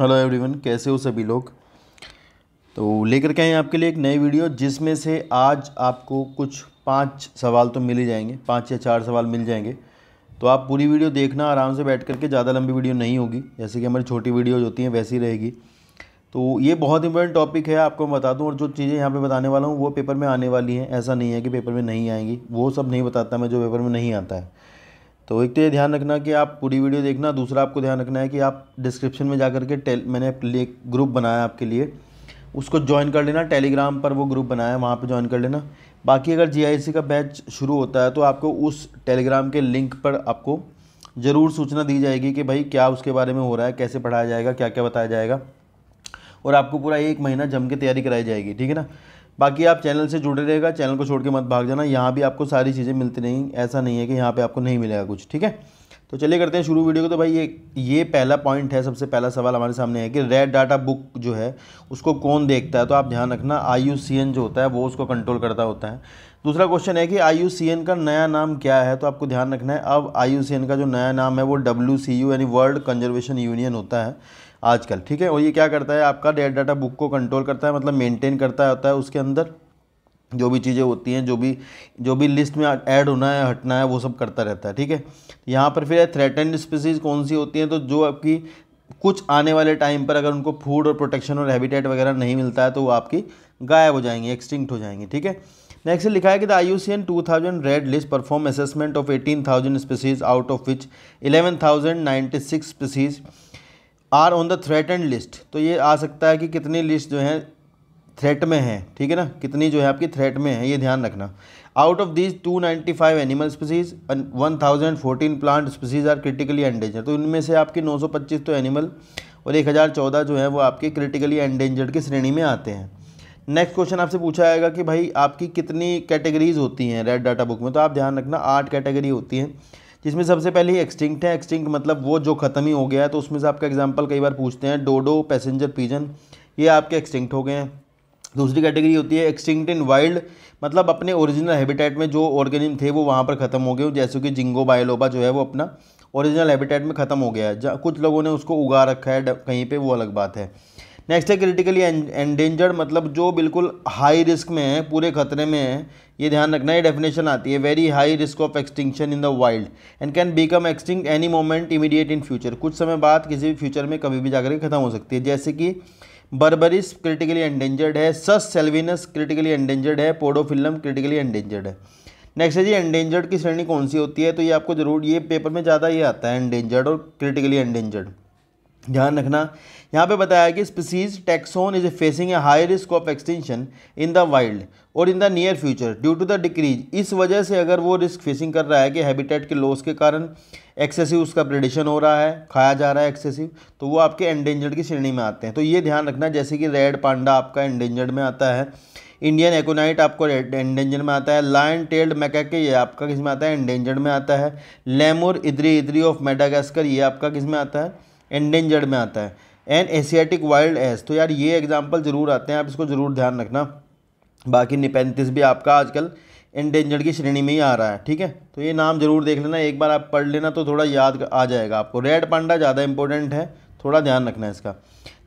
hello everyone कैसे हो सभी लोग तो लेकर के आए आपके लिए एक नई वीडियो जिसमें से आज आपको कुछ पांच सवाल तो मिल ही जाएंगे पांच या चार सवाल मिल जाएंगे तो आप पूरी वीडियो देखना आराम से बैठ करके ज़्यादा लंबी वीडियो नहीं होगी जैसे कि हमारी छोटी वीडियोज होती हैं वैसी रहेगी तो ये बहुत इंपॉर्टेंट टॉपिक है आपको बता दूँ और जो चीज़ें यहाँ पर बताने वाला हूँ वो पेपर में आने वाली हैं ऐसा नहीं है कि पेपर में नहीं आएंगी वो सब नहीं बताता मैं जो पेपर में नहीं आता है तो एक तो ये ध्यान रखना कि आप पूरी वीडियो देखना दूसरा आपको ध्यान रखना है कि आप डिस्क्रिप्शन में जा करके के टेल मैंने एक ग्रुप बनाया आपके लिए उसको ज्वाइन कर लेना टेलीग्राम पर वो ग्रुप बनाया है वहाँ पर ज्वाइन कर लेना बाकी अगर जी का बैच शुरू होता है तो आपको उस टेलीग्राम के लिंक पर आपको ज़रूर सूचना दी जाएगी कि भाई क्या उसके बारे में हो रहा है कैसे पढ़ाया जाएगा क्या क्या बताया जाएगा और आपको पूरा एक महीना जम के तैयारी कराई जाएगी ठीक है ना बाकी आप चैनल से जुड़े रहेगा चैनल को छोड़ के मत भाग जाना यहाँ भी आपको सारी चीज़ें मिलती नहीं ऐसा नहीं है कि यहाँ पे आपको नहीं मिलेगा कुछ ठीक है तो चलिए करते हैं शुरू वीडियो को तो भाई ये ये पहला पॉइंट है सबसे पहला सवाल हमारे सामने है कि रेड डाटा बुक जो है उसको कौन देखता है तो आप ध्यान रखना आई जो होता है वो उसको कंट्रोल करता होता है दूसरा क्वेश्चन है कि आई का नया नाम क्या है तो आपको ध्यान रखना है अब आई का जो नया नाम है वो डब्ल्यू यानी वर्ल्ड कंजर्वेशन यूनियन होता है आजकल ठीक है और ये क्या करता है आपका डेट डाटा बुक को कंट्रोल करता है मतलब मेंटेन करता होता है उसके अंदर जो भी चीज़ें होती हैं जो भी जो भी लिस्ट में ऐड होना है हटना है वो सब करता रहता है ठीक है यहाँ पर फिर थ्रेटेंड स्पीसीज़ कौन सी होती हैं तो जो आपकी कुछ आने वाले टाइम पर अगर उनको फूड और प्रोटेक्शन और हैबिटेट वगैरह नहीं मिलता है तो वो आपकी गायब हो जाएंगी एक्सटिंक्ट हो जाएंगी ठीक है नेक्स्ट लिखा है कि the I U C N two thousand red list perform assessment of eighteen thousand species out of which eleven thousand ninety six species are on the end list तो ये आ सकता है कि कितनी लिस्ट जो है थ्रेट में है ठीक है ना कितनी जो है आपकी थ्रेट में है ये ध्यान रखना out of these 295 animal species one thousand fourteen plant species are critically endanger तो इनमें से आपकी 925 तो एनिमल और 1014 जो है वो आपके क्रिटिकली एंडेंजर्ड की श्रेणी में आते हैं नेक्स्ट क्वेश्चन आपसे पूछा जाएगा कि भाई आपकी कितनी कैटेगरीज होती हैं रेड डाटा बुक में तो आप ध्यान रखना आठ कैटेगरी होती हैं जिसमें सबसे पहले एक्सटिंक्ट है एक्सटिंक्ट मतलब वो जो ख़त्म ही हो गया है तो उसमें से आपका एग्जाम्पल कई बार पूछते हैं डोडो पैसेंजर पीजन ये आपके एक्सटिंक्ट हो गए हैं दूसरी कैटेगरी होती है एक्सटिंक्ट इन वाइल्ड मतलब अपने ओरिजिनल हैबिटेट में जो ऑर्गेनिज्म थे वो वहाँ पर ख़त्म हो गए जैसे कि जिंगो बायोलोबा जो है वो अपना ओरिजिनल हैबिटेट में ख़त्म हो गया है कुछ लोगों ने उसको उगा रखा है कहीं पे वो अलग बात है नेक्स्ट है क्रिटिकली एंडेंजर्ड मतलब जो बिल्कुल हाई रिस्क में है पूरे खतरे में है ये ध्यान रखना ये डेफिनेशन आती है very high risk of extinction in the wild and can become extinct any moment immediate in future कुछ समय बाद किसी भी फ्यूचर में कभी भी जाकर के खत्म हो सकती है जैसे कि बर्बरिस क्रिटिकली एंडेंजर्ड है सस सेल्विनस क्रिटिकली एंडेंजर्ड है पोडोफिल्म क्रिटिकली एंडेंजर्ड है नेक्स्ट है जी एंडेंजर्ड की श्रेणी कौन सी होती है तो ये आपको जरूर ये पेपर में ज़्यादा ये आता है एंडेंजर्ड और क्रिटिकली एंडेंजर्ड ध्यान रखना यहाँ पे बताया कि species taxon is facing a high risk of extension in the wild और in the near future due to the decrease इस वजह से अगर वो रिस्क फेसिंग कर रहा है कि हैबिटेट के लॉस के कारण एक्सेसिव उसका प्रेडिशन हो रहा है खाया जा रहा है एक्सेसिव तो वो आपके एंडेंजर्ड की श्रेणी में आते हैं तो ये ध्यान रखना जैसे कि रेड पांडा आपका एंडेंजर्ड में आता है इंडियन एकोनाइट आपको एंडेंजर में आता है लाइन टेल्ड मैके ये आपका किस में आता है एंडेंजर्ड में आता है lemur indri indri of Madagascar ये आपका किस में आता है एंडेंजर्ड में आता है एन एशियाटिक वाइल्ड एस तो यार ये एग्जाम्पल ज़रूर आते हैं आप इसको ज़रूर ध्यान रखना बाकी निपेंथिस भी आपका आजकल एंडेंजर्ड की श्रेणी में ही आ रहा है ठीक है तो ये नाम ज़रूर देख लेना एक बार आप पढ़ लेना तो थोड़ा याद आ जाएगा आपको रेड पांडा ज़्यादा इंपॉर्टेंट है थोड़ा ध्यान रखना है इसका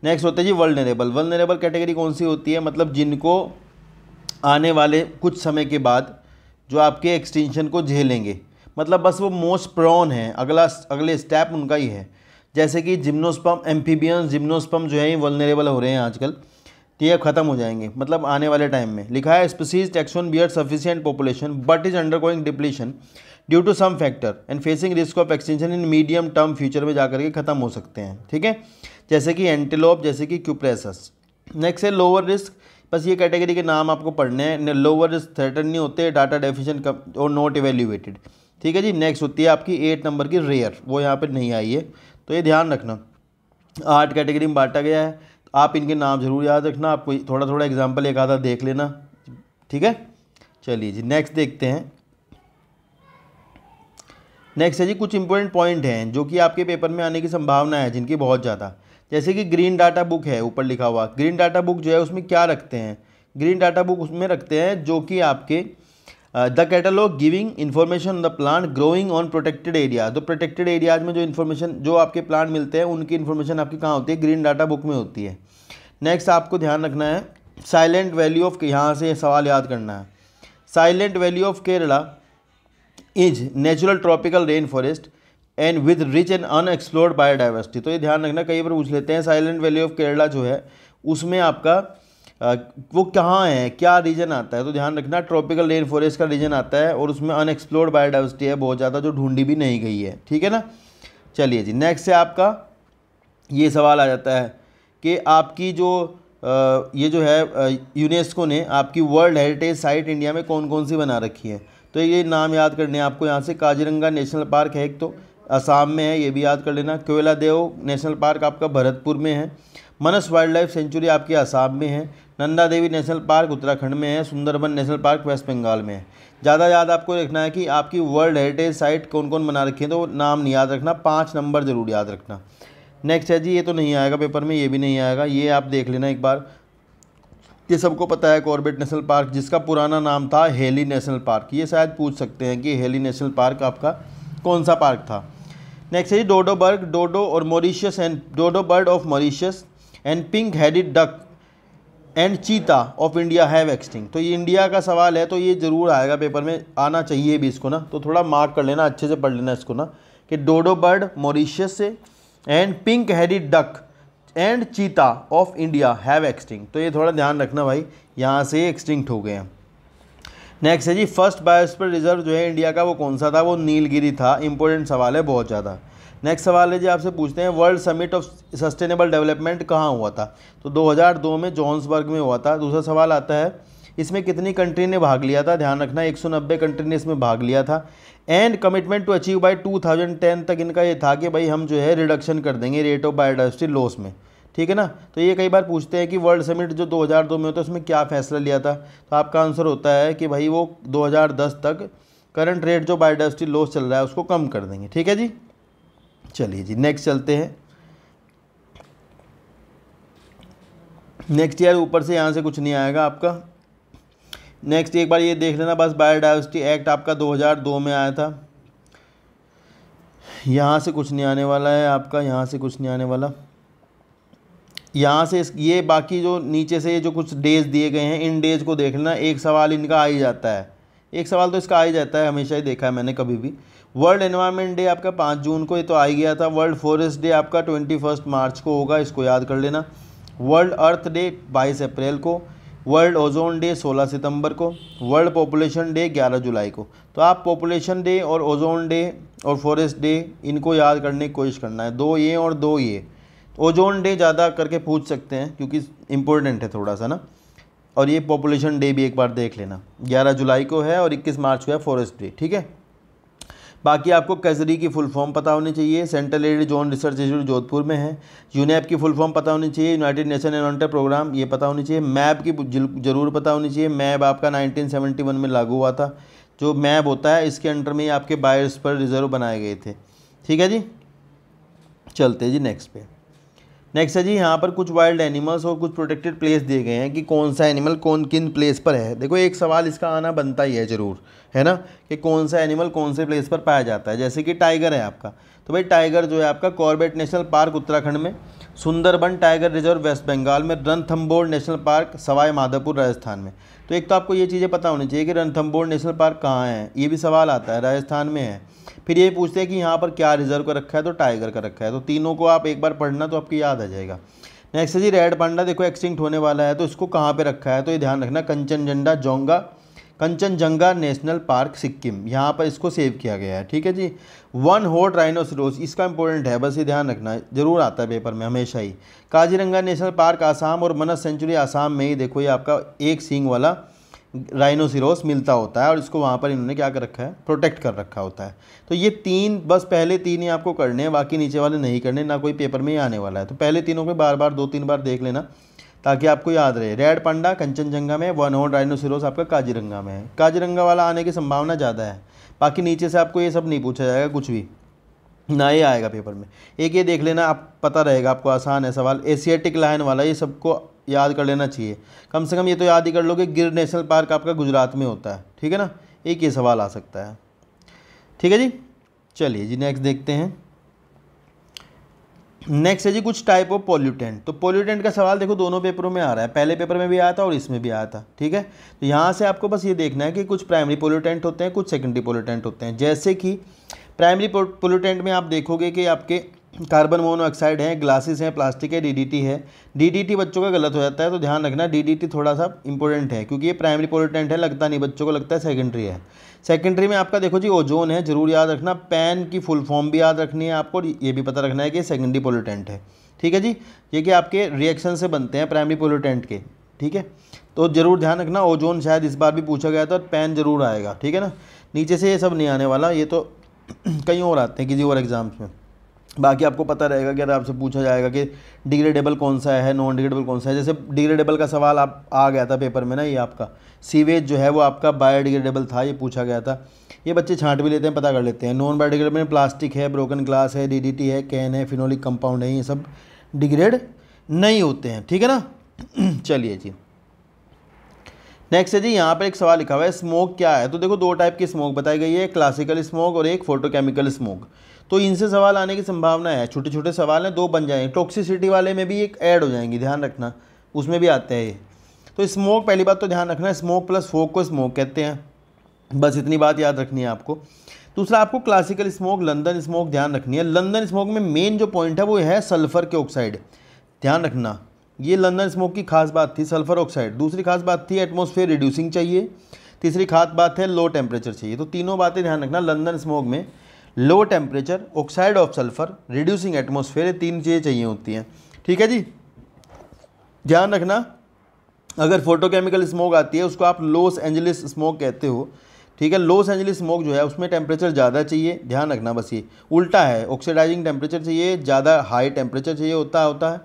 नेक्स्ट होता है जी वर्ल्डनेरेबल वर्ल्डनेरेबल कैटेगरी कौन सी होती है मतलब जिनको आने वाले कुछ समय के बाद जो आपके एक्सटेंशन को झेलेंगे मतलब बस वो मोस्ट प्रॉन है अगला अगले स्टेप उनका ही है जैसे कि जिम्नोस्पम एम्फीबियंस जिम्नोस्पम जो है वलनरेबल हो रहे हैं आजकल तो ये खत्म हो जाएंगे मतलब आने वाले टाइम में लिखा है species taxon bear sufficient population but is undergoing depletion due to some factor and facing risk of extension in medium term future में जाकर के खत्म हो सकते हैं ठीक है जैसे कि एंटीलोप जैसे कि क्यूप्रेसस नेक्स्ट है लोअर रिस्क बस ये कैटेगरी के नाम आपको पढ़ने हैं लोअर रिस्क थ्रेटन नहीं होते डाटा डेफिशन कम और नॉट एवेल्यूएटेड ठीक है जी नेक्स्ट होती है आपकी एट नंबर की रेयर वो यहाँ पर नहीं आई है तो ये ध्यान रखना आठ कैटेगरी में बांटा गया है तो आप इनके नाम ज़रूर याद रखना आपको थोड़ा थोड़ा एग्जाम्पल एक आधा देख लेना ठीक है चलिए जी नेक्स्ट देखते हैं नेक्स्ट है जी कुछ इंपॉर्टेंट पॉइंट हैं जो कि आपके पेपर में आने की संभावना है जिनकी बहुत ज़्यादा जैसे कि ग्रीन डाटा बुक है ऊपर लिखा हुआ ग्रीन डाटा बुक जो है उसमें क्या रखते हैं ग्रीन डाटा बुक उसमें रखते हैं जो कि आपके the catalogue giving information the plant growing on protected area तो प्रोटेक्टेड एरियाज में जो इन्फॉर्मेशन जो आपके प्लांट मिलते हैं उनकी इन्फॉर्मेशन आपकी कहाँ होती है ग्रीन डाटा बुक में होती है नेक्स्ट आपको ध्यान रखना है साइलेंट वैली ऑफ यहाँ से सवाल याद करना है silent valley of Kerala is natural tropical rain forest and with rich and unexplored biodiversity तो ये ध्यान रखना कई बार पूछ लेते हैं साइलेंट वैली ऑफ केरला जो है उसमें आपका वो कहाँ है क्या रीजन आता है तो ध्यान रखना ट्रॉपिकल रेन फॉरेस्ट का रीजन आता है और उसमें अनएक्सप्लोर्ड बायोडाइवर्सिटी है बहुत ज़्यादा जो ढूंढी भी नहीं गई है ठीक है ना चलिए जी नेक्स्ट है आपका ये सवाल आ जाता है कि आपकी जो ये जो है यूनेस्को ने आपकी वर्ल्ड हेरिटेज साइट इंडिया में कौन कौन सी बना रखी है तो ये नाम याद करने हैं आपको यहाँ से काजीरंगा नेशनल पार्क है एक तो असम में है ये भी याद कर लेना कोयला देव नेशनल पार्क आपका भरतपुर में है मनस वाइल्ड लाइफ सेंचुरी आपके आसाम में है नंदा देवी नेशनल पार्क उत्तराखंड में है Sundarban national park West Bengal में है ज़्यादा याद आपको रखना है कि आपकी वर्ल्ड हेरिटेज साइट कौन कौन बना रखी है तो नाम नहीं याद रखना पाँच नंबर ज़रूर याद रखना नेक्स्ट है जी ये तो नहीं आएगा पेपर में ये भी नहीं आएगा ये आप देख लेना एक बार ये सबको पता है कॉर्बेट नेशनल पार्क जिसका पुराना नाम था हेली नेशनल पार्क ये शायद पूछ सकते हैं कि हेली नेशनल पार्क आपका कौन सा पार्क था नेक्स्ट है जी डोडो बर्ग डोडो और Mauritius and dodo bird of Mauritius and pink headed duck and cheetah of India have extinct तो ये इंडिया का सवाल है तो ये ज़रूर आएगा पेपर में आना चाहिए भी इसको ना तो थोड़ा मार्क कर लेना अच्छे से पढ़ लेना इसको ना कि डोडो बर्ड मॉरिशियस से and pink headed duck and cheetah of India have extinct तो ये थोड़ा ध्यान रखना भाई यहाँ से एक्सटिंक्ट हो गए हैं नेक्स्ट है जी फर्स्ट बायोस्फीयर रिजर्व जो है इंडिया का वो कौन सा था वो नीलगिरी था इंपॉर्टेंट सवाल है बहुत ज़्यादा नेक्स्ट सवाल है जी आपसे पूछते हैं world summit of sustainable development कहाँ हुआ था तो 2002 में जॉन्सबर्ग में हुआ था दूसरा सवाल आता है इसमें कितनी कंट्री ने भाग लिया था ध्यान रखना एक कंट्री ने इसमें भाग लिया था and commitment to achieve by two तक इनका ये था कि भाई हम जो है रिडक्शन कर देंगे रेट ऑफ बायोडाइवर्सिटी लॉस में ठीक है ना तो ये कई बार पूछते हैं कि वर्ल्ड समिट जो 2002 में होता है उसमें क्या फैसला लिया था तो आपका आंसर होता है कि भाई वो 2010 तक करंट रेट जो बायोडाइवर्सिटी लॉस चल रहा है उसको कम कर देंगे ठीक है जी चलिए जी नेक्स्ट चलते हैं नेक्स्ट ईयर ऊपर से यहाँ से कुछ नहीं आएगा आपका नेक्स्ट एक बार ये देख लेना बस बायोडाइवर्सिटी एक्ट आपका 2002 में आया था यहाँ से कुछ नहीं आने वाला है आपका यहाँ से कुछ नहीं आने वाला यहाँ से ये बाकी जो नीचे से जो कुछ डेज दिए गए हैं इन डेज को देख लेना एक सवाल इनका आ ही जाता है एक सवाल तो इसका आ ही जाता है हमेशा ही देखा है मैंने कभी भी वर्ल्ड एनवायरनमेंट डे आपका पाँच जून को ये तो आ ही गया था वर्ल्ड फॉरेस्ट डे आपका ट्वेंटी फर्स्ट मार्च को होगा इसको याद कर लेना वर्ल्ड अर्थ डे बाईस अप्रैल को वर्ल्ड ओजोन डे सोलह सितंबर को वर्ल्ड पॉपुलेशन डे ग्यारह जुलाई को तो आप पॉपुलेशन डे और ओजोन डे और फॉरेस्ट डे इनको याद करने की कोशिश करना है दो ये और दो ये ओजोन डे ज़्यादा करके पूछ सकते हैं क्योंकि इम्पोर्टेंट है थोड़ा सा ना और ये पॉपुलेशन डे भी एक बार देख लेना 11 जुलाई को है और 21 मार्च को है फॉरेस्ट डे ठीक है बाकी आपको कजरी की फुल फॉर्म पता होनी चाहिए central arid zone research institute Jodhpur में है यूनैप की फुल फॉर्म पता होनी चाहिए यूनाइटेड नेशन एनवायरमेंट प्रोग्राम ये पता होनी चाहिए मैप की जरूर पता होनी चाहिए मैप आपका 1971 में लागू हुआ था जो मैप होता है इसके अंडर में ही आपके पर रिजर्व बनाए गए थे ठीक है जी चलते जी नेक्स्ट पे नेक्स्ट है जी यहाँ पर कुछ वाइल्ड एनिमल्स और कुछ प्रोटेक्टेड प्लेस दिए गए हैं कि कौन सा एनिमल कौन किन प्लेस पर है देखो एक सवाल इसका आना बनता ही है ज़रूर है ना कि कौन सा एनिमल कौन से प्लेस पर पाया जाता है जैसे कि टाइगर है आपका तो भाई टाइगर जो है आपका कॉर्बेट नेशनल पार्क उत्तराखंड में Sundarban tiger reserve West Bengal में रणथम्बोर नेशनल पार्क सवाई माधोपुर राजस्थान में तो एक तो आपको ये चीज़ें पता होनी चाहिए कि रणथम्बोर नेशनल पार्क कहाँ है ये भी सवाल आता है राजस्थान में है फिर ये पूछते हैं कि यहाँ पर क्या रिजर्व का रखा है तो टाइगर का रखा है तो तीनों को आप एक बार पढ़ना तो आपकी याद आ जाएगा नेक्स्ट है जी रेड पांडा देखो एक्सटिंक्ट होने वाला है तो इसको कहाँ पर रखा है तो ये ध्यान रखना कंचनजंडा जोंगा कंचनजंगा नेशनल पार्क सिक्किम यहाँ पर इसको सेव किया गया है ठीक है जी वन हॉट राइनोसरोस इसका इंपॉर्टेंट है बस ये ध्यान रखना है जरूर आता है पेपर में हमेशा ही काजीरंगा नेशनल पार्क आसाम और मनस सेंचुरी आसाम में ही देखो ये आपका एक सींग वाला राइनोसिरोस मिलता होता है और इसको वहाँ पर इन्होंने क्या कर रखा है प्रोटेक्ट कर रखा होता है तो ये तीन बस पहले तीन ही आपको करने हैं बाकी नीचे वाले नहीं करने ना कोई पेपर में ही आने वाला है तो पहले तीनों को बार बार दो तीन बार देख लेना ताकि आपको याद रहे रेड पांडा कंचनजंगा में वन ओन डायनोसिरोस आपका काजीरंगा में है काजीरंगा वाला आने की संभावना ज़्यादा है बाकी नीचे से आपको ये सब नहीं पूछा जाएगा कुछ भी ना ये आएगा पेपर में एक ये देख लेना आप पता रहेगा आपको आसान है सवाल एशियाटिक लाइन वाला ये सबको याद कर लेना चाहिए कम से कम ये तो याद ही कर लो कि गिर नेशनल पार्क आपका गुजरात में होता है ठीक है ना एक ये सवाल आ सकता है ठीक है जी चलिए जी नेक्स्ट देखते हैं नेक्स्ट है जी कुछ टाइप ऑफ पॉल्यूटेंट तो पॉल्यूटेंट का सवाल देखो दोनों पेपरों में आ रहा है पहले पेपर में भी आया था और इसमें भी आया था ठीक है तो यहाँ से आपको बस ये देखना है कि कुछ प्राइमरी पॉल्यूटेंट होते हैं कुछ सेकेंडरी पॉल्यूटेंट होते हैं जैसे कि प्राइमरी पॉल्यूटेंट में आप देखोगे कि आपके कार्बन मोनोऑक्साइड है ग्लासेस हैं प्लास्टिक है डीडीटी है डीडीटी बच्चों का गलत हो जाता है तो ध्यान रखना डीडीटी थोड़ा सा इंपॉर्टेंट है क्योंकि ये प्राइमरी पॉल्यूटेंट है लगता नहीं बच्चों को लगता है सेकेंडरी है सेकेंडरी में आपका देखो जी ओजोन है जरूर याद रखना पैन की फुल फॉर्म भी याद रखनी है आपको ये भी पता रखना है कि सेकेंडरी पोलिटेंट है ठीक है जी ये कि आपके रिएक्शन से बनते हैं प्राइमरी पोलिटेंट के ठीक है तो जरूर ध्यान रखना ओजोन शायद इस बार भी पूछा गया था और पैन जरूर आएगा ठीक है ना नीचे से ये सब नहीं आने वाला ये तो कई और आते हैं किसी और एग्ज़ाम्स में बाकी आपको पता रहेगा कि अगर आपसे पूछा जाएगा कि डिग्रेडेबल कौन सा है नॉन डिग्रेडेबल कौन सा है जैसे डिग्रेडेबल का सवाल आप आ गया था पेपर में ना ये आपका सीवेज जो है वो आपका बायोडिग्रेडेबल था ये पूछा गया था ये बच्चे छांट भी लेते हैं पता कर लेते हैं नॉन बायोडिग्रेडेबल प्लास्टिक है ब्रोकन ग्लास है डी है कैन है फिनोलिक कंपाउंड है ये सब डिग्रेड नहीं होते हैं ठीक है ना चलिए जी नेक्स्ट है जी यहाँ पर एक सवाल लिखा हुआ है स्मोक क्या है तो देखो दो टाइप की स्मोक बताई गई है क्लासिकल स्मोक और एक फोटोकेमिकल स्मोक तो इनसे सवाल आने की संभावना है छोटे छोटे सवाल हैं दो बन जाएंगे टॉक्सिसिटी वाले में भी एक ऐड हो जाएंगी ध्यान रखना उसमें भी आते हैं ये तो स्मोक पहली बात तो ध्यान रखना स्मोक प्लस फोक को स्मोक कहते हैं बस इतनी बात याद रखनी है आपको दूसरा आपको क्लासिकल स्मोक लंदन स्मोक ध्यान रखनी है लंदन स्मोक में मेन जो पॉइंट है वो है सल्फर के ऑक्साइड ध्यान रखना ये लंदन स्मोक की खास बात थी सल्फर ऑक्साइड दूसरी खास बात थी एटमोसफेयर रिड्यूसिंग चाहिए तीसरी खास बात है लो टेम्परेचर चाहिए तो तीनों बातें ध्यान रखना लंदन स्मोक में low temperature oxide of sulphur reducing atmosphere ये तीन चीज़ें चाहिए होती हैं ठीक है जी ध्यान रखना अगर फोटोकेमिकल स्मोक आती है उसको आप लॉस एंजलिस स्मोक कहते हो ठीक है लॉस एंजलिस स्मोक जो है उसमें टेम्परेचर ज़्यादा चाहिए ध्यान रखना बस ये उल्टा है ऑक्सीडाइजिंग टेम्परेचर चाहिए ज़्यादा हाई टेम्परेचर चाहिए होता होता है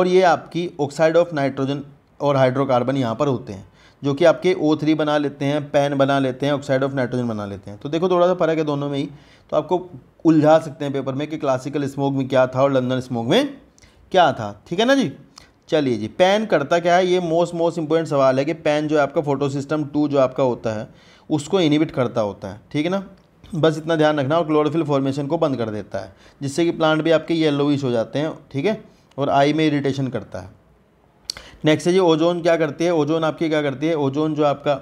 और ये आपकी ऑक्साइड ऑफ नाइट्रोजन और हाइड्रोकार्बन यहाँ पर होते हैं जो कि आपके ओ थ्री बना लेते हैं पैन बना लेते हैं ऑक्साइड ऑफ नाइट्रोजन बना लेते हैं तो देखो थोड़ा सा फ़र्क है दोनों में ही तो आपको उलझा सकते हैं पेपर में कि क्लासिकल स्मोक में क्या था और लंदन स्मोक में क्या था ठीक है ना जी चलिए जी पैन करता क्या है ये मोस्ट मोस्ट इंपॉर्टेंट सवाल है कि पैन जो है आपका फोटो सिस्टम टू जो आपका होता है उसको इनिबिट करता होता है ठीक है ना बस इतना ध्यान रखना और क्लोरोफिल फॉर्मेशन को बंद कर देता है जिससे कि प्लांट भी आपके येलोइश हो जाते हैं ठीक है और आई में इरिटेशन करता है नेक्स्ट है जी ओजोन क्या करती है ओजोन आपकी क्या करती है ओजोन जो आपका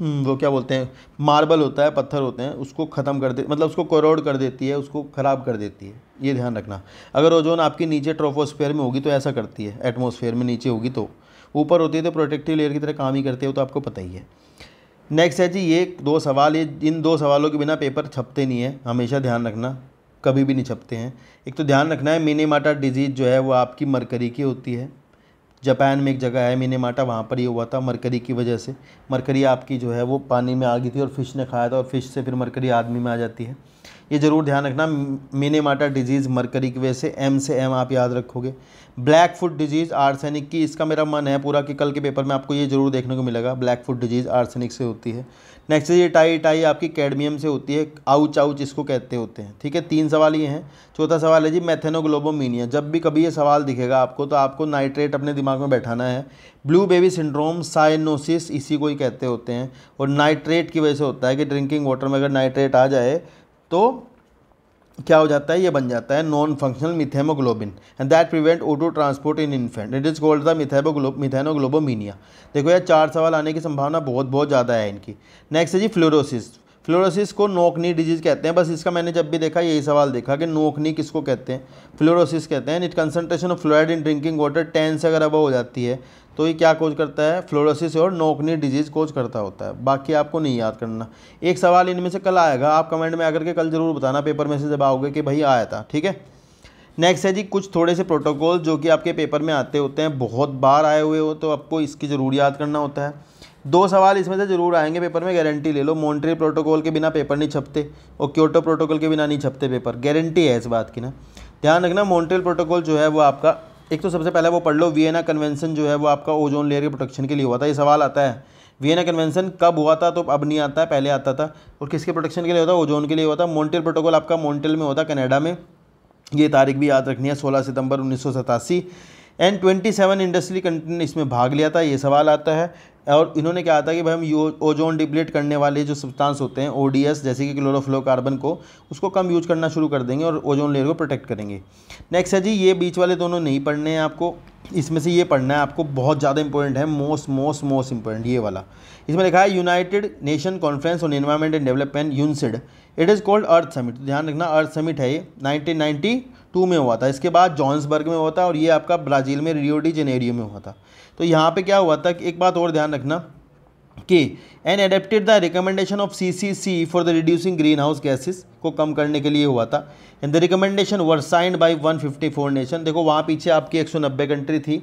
हम्म, वो क्या बोलते हैं मार्बल होता है पत्थर होते हैं उसको ख़त्म कर दे मतलब उसको करोड़ कर देती है उसको ख़राब कर देती है ये ध्यान रखना अगर ओजोन आपकी नीचे ट्रोफोस्फेयर में होगी तो ऐसा करती है एटमोसफेयर में नीचे होगी तो ऊपर होती है तो प्रोटेक्टिव लेयर की तरह काम ही करती है वो तो आपको पता ही है नेक्स्ट है जी ये दो सवाल ये इन दो सवालों के बिना पेपर छपते नहीं है हमेशा ध्यान रखना कभी भी नहीं छपते हैं एक तो ध्यान रखना है मिनीमाटा डिजीज़ जो है वो आपकी मरकरी की होती है जापान में एक जगह है मिनेमाटा वहाँ पर ये हुआ था मरकरी की वजह से मरकरी आपकी जो है वो पानी में आ गई थी और फिश ने खाया था और फिश से फिर मरकरी आदमी में आ जाती है ये ज़रूर ध्यान रखना मिनेमाटा डिजीज़ मरकरी की वजह से एम से एम आप याद रखोगे ब्लैक फुट डिजीज़ आर्सेनिक की इसका मेरा मन है पूरा कि कल के पेपर में आपको ये जरूर देखने को मिलेगा ब्लैक फुट डिजीज़ आर्सेनिक से होती है नेक्स्ट ये टाई टाई आपकी कैडमियम से होती है आउच आउच इसको कहते होते हैं ठीक है तीन सवाल ये हैं चौथा सवाल है जी मैथेनोग्लोबोमीनिया जब भी कभी ये सवाल दिखेगा आपको तो आपको नाइट्रेट अपने दिमाग में बैठाना है ब्लू बेबी सिंड्रोम साइनोसिस इसी को ही कहते होते हैं और नाइट्रेट की वजह से होता है कि ड्रिंकिंग वाटर में अगर नाइट्रेट आ जाए तो क्या हो जाता है ये बन जाता है non functional methemoglobin and that prevent O two transport in infant it is called the मिथेमोग्लो मिथेनोग्लोबोमीनिया देखो यार चार सवाल आने की संभावना बहुत बहुत ज़्यादा है इनकी नेक्स्ट है जी फ्लोरोसिस फ्लोरोसिस को नोकनी डिजीज कहते हैं बस इसका मैंने जब भी देखा यही सवाल देखा कि नोकनी किसको कहते हैं फ्लोरोसिस कहते हैं it concentration of fluoride in drinking water ten से अगर अब हो जाती है तो ये क्या कोच करता है फ्लोरोसिस और नोकनी डिजीज़ कोच करता होता है बाकी आपको नहीं याद करना एक सवाल इनमें से कल आएगा आप कमेंट में आकर के कल ज़रूर बताना पेपर में से जब आओगे कि भाई आया था ठीक है नेक्स्ट है जी कुछ थोड़े से प्रोटोकॉल जो कि आपके पेपर में आते होते हैं बहुत बार आए हुए हो तो आपको इसकी ज़रूर याद करना होता है दो सवाल इसमें से ज़रूर आएंगे पेपर में गारंटी ले लो मॉन्ट्री प्रोटोकॉल के बिना पेपर नहीं छपते और क्योटो प्रोटोकॉल के बिना नहीं छपते पेपर गारंटी है इस बात की ना ध्यान रखना मॉन्ट्रियल प्रोटोकॉल जो है वो आपका एक तो सबसे पहले वो पढ़ लो वियना कन्वेंशन जो है वो आपका ओजोन लेयर के प्रोटेक्शन के लिए हुआ था ये सवाल आता है वियना कन्वेंशन कब हुआ था तो अब नहीं आता है पहले आता था और किसके प्रोटेक्शन के लिए होता है ओजोन के लिए हुआ था मॉन्ट्रियल प्रोटोकॉल आपका मॉन्ट्रियल में होता कनाडा में ये तारीख भी याद रखनी है सोलह सितंबर उन्नीस and twenty seven industry country ने इसमें भाग लिया था ये सवाल आता है और इन्होंने क्या था कि भाई हम ओजोन डिप्लेट करने वाले जो सब्सटेंस होते हैं ओडीएस जैसे कि क्लोरोफ्लोकार्बन को उसको कम यूज करना शुरू कर देंगे और ओजोन लेयर को प्रोटेक्ट करेंगे नेक्स्ट है जी ये बीच वाले दोनों नहीं पढ़ने हैं आपको इसमें से ये पढ़ना है आपको बहुत ज़्यादा इंपॉर्टेंट है मोस्ट मोस्ट मोस्ट इंपॉर्टेंट ये वाला इसमें लिखा है United Nation conference on environment and development UNCED it is called Earth Summit ध्यान रखना अर्थ समिट है ये नाइनटीन में हुआ था इसके बाद जॉन्सबर्ग में हुआ था और ये आपका ब्राज़ील में रियोडी जेनेरियो में हुआ था तो यहाँ पे क्या हुआ था एक बात और ध्यान रखना कि and adapted the recommendation of C C C for the reducing green house gases को कम करने के लिए हुआ था and the recommendation were signed by 154 nation देखो वहाँ पीछे आपकी 190 कंट्री थी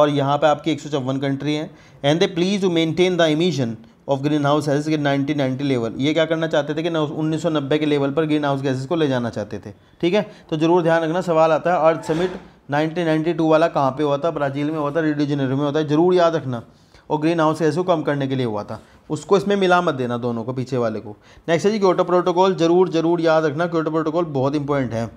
और यहाँ पे आपकी एक कंट्री हैं and they pledge to maintain the emission of green house gases के 1990 लेवल ये क्या करना चाहते थे कि नब्बे के लेवल पर ग्रीन हाउस गैसेज को ले जाना चाहते थे ठीक है तो जरूर ध्यान रखना सवाल आता है अर्थ समिट 1992 वाला कहाँ पे हुआ था ब्राज़ील में हुआ था रिडिजनरी में होता है ज़रूर याद रखना और ग्रीन हाउस ऐसे को कम करने के लिए हुआ था उसको इसमें मिला मत देना दोनों को पीछे वाले को नेक्स्ट है जी क्योटो प्रोटोकॉल ज़रूर ज़रूर याद रखना क्योटो प्रोटोकॉल बहुत इंपॉर्टेंट है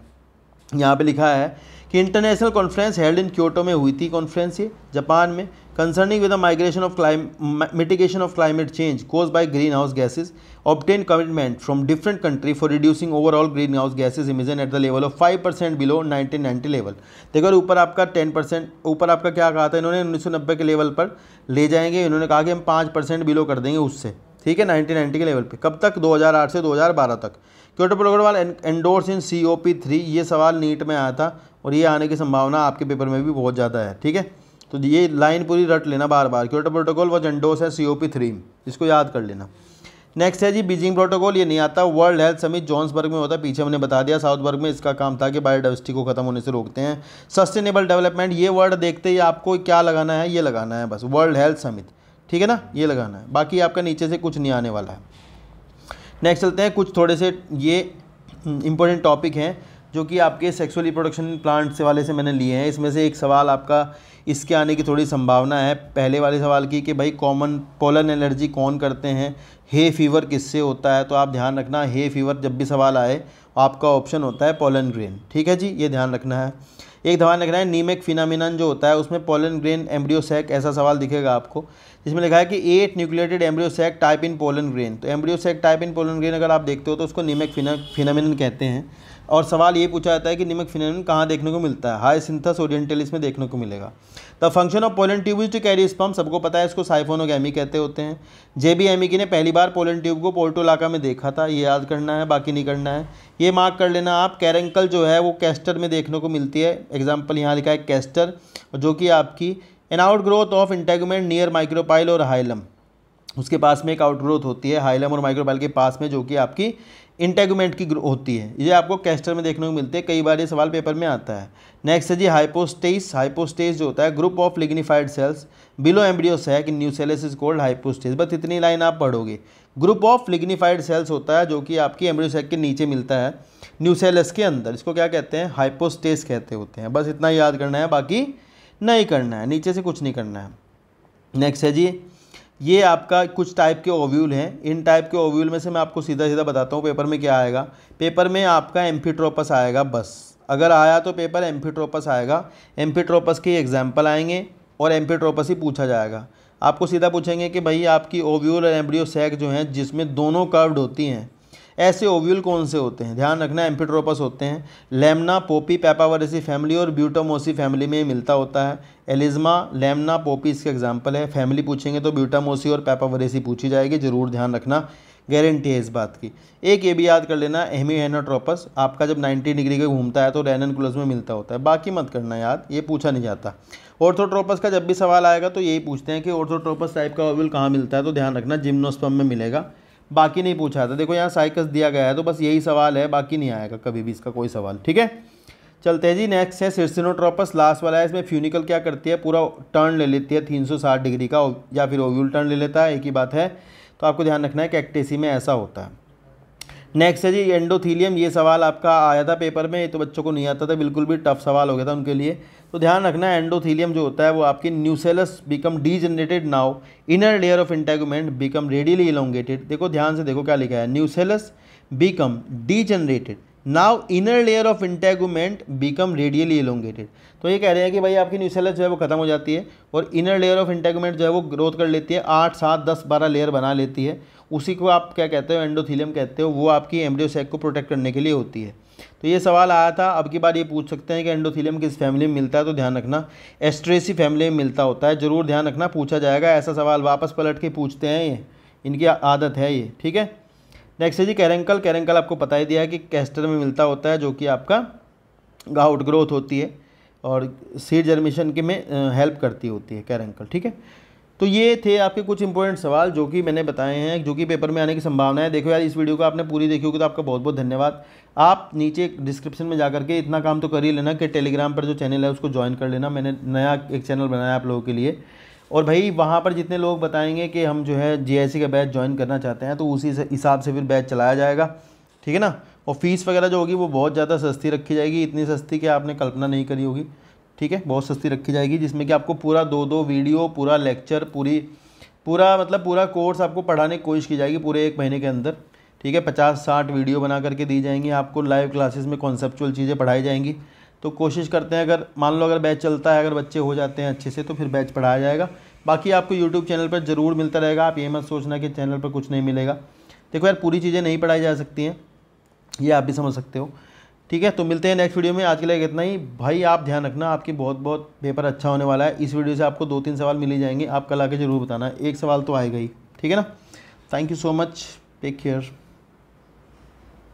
यहाँ पे लिखा है कि international conference held in Kyoto में हुई थी कॉन्फ्रेंस ये जापान में concerning with the migration of climate mitigation of climate change caused by green house gases obtain commitment from different country for reducing overall green house gases emission at the level of five percent below nineteen ninety level देखो ऊपर आपका ten percent ऊपर आपका क्या कहा था इन्होंने उन्नीस सौ नब्बे के लेवल पर ले जाएंगे इन्होंने कहा कि हम पाँच परसेंट बिलो कर देंगे उससे ठीक है नाइनटी के लेवल पर कब तक दो हजार आठ से दो हजार बारह तक Kyoto protocol endorse in C O P three ये सवाल नीट में आया था और ये आने की संभावना आपके पेपर में भी बहुत ज़्यादा है ठीक है तो ये लाइन पूरी रट लेना बार बार क्योटो प्रोटोकॉल व जंडोस है सी ओ पी थ्री इसको याद कर लेना नेक्स्ट है जी बीजिंग प्रोटोकॉल ये नहीं आता वर्ल्ड हेल्थ समिट जॉन्सबर्ग में होता है पीछे हमने बता दिया साउथबर्ग में इसका काम था कि बायोडाइवर्सिटी को खत्म होने से रोकते हैं सस्टेनेबल डेवलपमेंट ये वर्ड देखते ही आपको क्या लगाना है ये लगाना है बस वर्ल्ड हेल्थ समिट ठीक है ना ये लगाना है बाकी आपका नीचे से कुछ नहीं आने वाला है नेक्स्ट चलते हैं कुछ थोड़े से ये इंपॉर्टेंट हम्म, टॉपिक हैं जो कि आपके सेक्सुअली प्रोडक्शन प्लांट से वाले से मैंने लिए हैं इसमें से एक सवाल आपका इसके आने की थोड़ी संभावना है पहले वाले सवाल की कि भाई कॉमन पोलन एलर्जी कौन करते हैं हे फीवर किससे होता है तो आप ध्यान रखना हे फीवर जब भी सवाल आए आपका ऑप्शन होता है पोलन ग्रेन ठीक है जी ये ध्यान रखना है एक ध्यान रखना है नीमेक फिनामिनन जो होता है उसमें पोलन ग्रेन एम्ब्रियोसैक ऐसा सवाल दिखेगा आपको इसमें लिखा है कि eight nucleated embryo sac type in pollen grain तो embryo sac type in pollen grain अगर आप देखते हो तो उसको निमक फिनामिन कहते हैं और सवाल ये पूछा जाता है कि निमक फिनामिन कहाँ देखने को मिलता है हाई सिंथस ओरिएंटल इसमें देखने को मिलेगा the function of pollen tube is to carry sperm सबको पता है इसको साइफोनोगी कहते होते हैं जे बी e ने पहली बार पोलन ट्यूब को पोर्टोलाका में देखा था ये याद करना है बाकी नहीं करना है ये मार्क कर लेना आप कैरेंकल जो है वो कैस्टर में देखने को मिलती है एग्जाम्पल यहाँ लिखा है कैस्टर जो कि आपकी an outgrowth of integument near micropyle और हाइलम उसके पास में एक आउटग्रोथ होती है हाइलम और माइक्रोपाइल के पास में जो कि आपकी इंटेगमेंट की होती है ये आपको कैस्टर में देखने को मिलते हैं कई बार ये सवाल पेपर में आता है नेक्स्ट है जी हाइपोस्टेस हाइपोस्टेस जो होता है group of lignified cells below embryo sac in nucellus is called hypostase बस इतनी लाइन आप पढ़ोगे ग्रुप ऑफ लिग्निफाइड सेल्स होता है जो कि आपकी एम्ब्रियोसैक के नीचे मिलता है न्यूसेलस के अंदर इसको क्या कहते हैं हाइपोस्टेस कहते होते हैं बस इतना याद करना है बाकी नहीं करना है नीचे से कुछ नहीं करना है नेक्स्ट है जी ये आपका कुछ टाइप के ओव्यूल हैं इन टाइप के ओव्यूल में से मैं आपको सीधा सीधा बताता हूँ पेपर में क्या आएगा पेपर में आपका एम्फीट्रोपस आएगा बस अगर आया तो पेपर एम्फीट्रोपस आएगा एम्फीट्रोपस के एग्जाम्पल आएंगे और एम्फीट्रोपस ही पूछा जाएगा आपको सीधा पूछेंगे कि भाई आपकी ओव्यूल और एम्ब्रियो सैक जो हैं जिसमें दोनों कर्व्ड होती हैं ऐसे ओव्यूल कौन से होते हैं ध्यान रखना एम्फिट्रोपस होते हैं लेमना पोपी पेपावरेसी फैमिली और ब्यूटामोसी फैमिली में मिलता होता है एलिज्मा लेमना पोपी इसके एग्जाम्पल है फैमिली पूछेंगे तो ब्यूटामोसी और पैपावरेसी पूछी जाएगी ज़रूर ध्यान रखना गारंटी है इस बात की एक ये भी याद कर लेना एहमी हेनाट्रोपस आपका जब 90 डिग्री का घूमता है तो कुलस में मिलता होता है बाकी मत करना याद ये पूछा नहीं जाता ऑर्थोट्रोपस का जब भी सवाल आएगा तो यही पूछते हैं कि ऑर्थोट्रोपस टाइप का ओवल कहाँ मिलता है तो ध्यान रखना जिम्नोस्पम में मिलेगा बाकी नहीं पूछा था देखो यहाँ साइकस दिया गया है तो बस यही सवाल है बाकी नहीं आएगा कभी भी इसका कोई सवाल ठीक है चलते हैं जी नेक्स्ट है सिरसिनोट्रोपस लास्ट वाला है इसमें फ्यूनिकल क्या करती है पूरा टर्न ले लेती है 360 डिग्री का या फिर ओव्यूल टर्न ले लेता है एक ही बात है तो आपको ध्यान रखना है कि एक्टेसी में ऐसा होता है नेक्स्ट है जी एंडोथीलियम ये सवाल आपका आया था पेपर में तो बच्चों को नहीं आता था बिल्कुल भी टफ सवाल हो गया था उनके लिए तो ध्यान रखना एंडोथीलियम जो होता है वो आपकी nucellus become degenerated now inner layer of integument become radially elongated देखो ध्यान से देखो क्या लिखा है nucellus become degenerated now inner layer of integument become radially elongated तो ये कह रहे हैं कि भाई आपकी न्यूसेलस जो है वो खत्म हो जाती है और इनर लेयर ऑफ इंटेगूमेंट जो है वो ग्रोथ कर लेती है आठ सात दस बारह लेयर बना लेती है उसी को आप क्या कहते हो एंडोथीलियम कहते हो वो आपकी एम्ब्रियोसैक को प्रोटेक्ट करने के लिए होती है तो ये सवाल आया था अब की बार ये पूछ सकते हैं कि एंडोथीलियम किस फैमिली में मिलता है तो ध्यान रखना एस्ट्रेसी फैमिली में मिलता होता है ज़रूर ध्यान रखना पूछा जाएगा ऐसा सवाल वापस पलट के पूछते हैं ये इनकी आदत है ये ठीक है नेक्स्ट है जी कैरेंकल कैरेंकल आपको पता ही दिया है कि कैस्टर में मिलता होता है जो कि आपका आउट ग्रोथ होती है और सीड जर्मिशन के में हेल्प करती होती है कैरेंकल ठीक है तो ये थे आपके कुछ इंपॉर्टेंट सवाल जो कि मैंने बताए हैं जो कि पेपर में आने की संभावना है देखो यार इस वीडियो को आपने पूरी देखी होगी तो आपका बहुत बहुत धन्यवाद आप नीचे डिस्क्रिप्शन में जा करके इतना काम तो कर ही लेना कि टेलीग्राम पर जो चैनल है उसको ज्वाइन कर लेना मैंने नया एक चैनल बनाया आप लोगों के लिए और भाई वहाँ पर जितने लोग बताएंगे कि हम जो है जी का बैच ज्वाइन करना चाहते हैं तो उसी हिसाब से फिर बैच चलाया जाएगा ठीक है ना और फ़ीस वगैरह जो होगी वो बहुत ज़्यादा सस्ती रखी जाएगी इतनी सस्ती कि आपने कल्पना नहीं करी होगी ठीक है बहुत सस्ती रखी जाएगी जिसमें कि आपको पूरा दो दो वीडियो पूरा लेक्चर पूरी पूरा मतलब पूरा कोर्स आपको पढ़ाने की कोशिश की जाएगी पूरे एक महीने के अंदर ठीक है पचास साठ वीडियो बना करके दी जाएंगी आपको लाइव क्लासेस में कॉन्सेप्चुअल चीज़ें पढ़ाई जाएंगी तो कोशिश करते हैं अगर मान लो अगर बैच चलता है अगर बच्चे हो जाते हैं अच्छे से तो फिर बैच पढ़ाया जाएगा बाकी आपको यूट्यूब चैनल पर ज़रूर मिलता रहेगा आप ये मत सोचना कि चैनल पर कुछ नहीं मिलेगा देखो यार पूरी चीज़ें नहीं पढ़ाई जा सकती हैं ये आप भी समझ सकते हो ठीक है तो मिलते हैं नेक्स्ट वीडियो में आज के लिए इतना ही भाई आप ध्यान रखना आपकी बहुत बहुत पेपर अच्छा होने वाला है इस वीडियो से आपको दो तीन सवाल मिल ही जाएंगे आप कल आके जरूर बताना एक सवाल तो आएगा ही ठीक है ना thank you so much take care